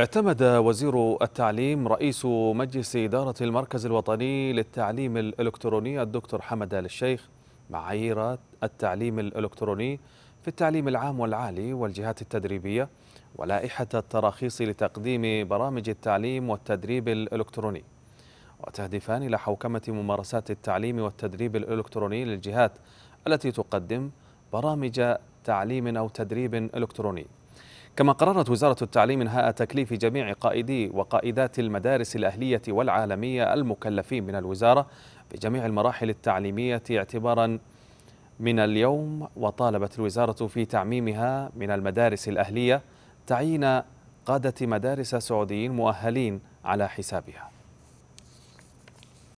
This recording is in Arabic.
اعتمد وزير التعليم رئيس مجلس إدارة المركز الوطني للتعليم الإلكتروني الدكتور حمد آل الشيخ معايير التعليم الإلكتروني في التعليم العام والعالي والجهات التدريبية ولائحة التراخيص لتقديم برامج التعليم والتدريب الإلكتروني وتهدفان إلى حوكمة ممارسات التعليم والتدريب الإلكتروني للجهات التي تقدم برامج تعليم أو تدريب إلكتروني كما قررت وزارة التعليم إنهاء تكليف جميع قائدي وقائدات المدارس الأهلية والعالمية المكلفين من الوزارة بجميع المراحل التعليمية اعتبارا من اليوم وطالبت الوزارة في تعميمها من المدارس الأهلية تعيين قادة مدارس سعوديين مؤهلين على حسابها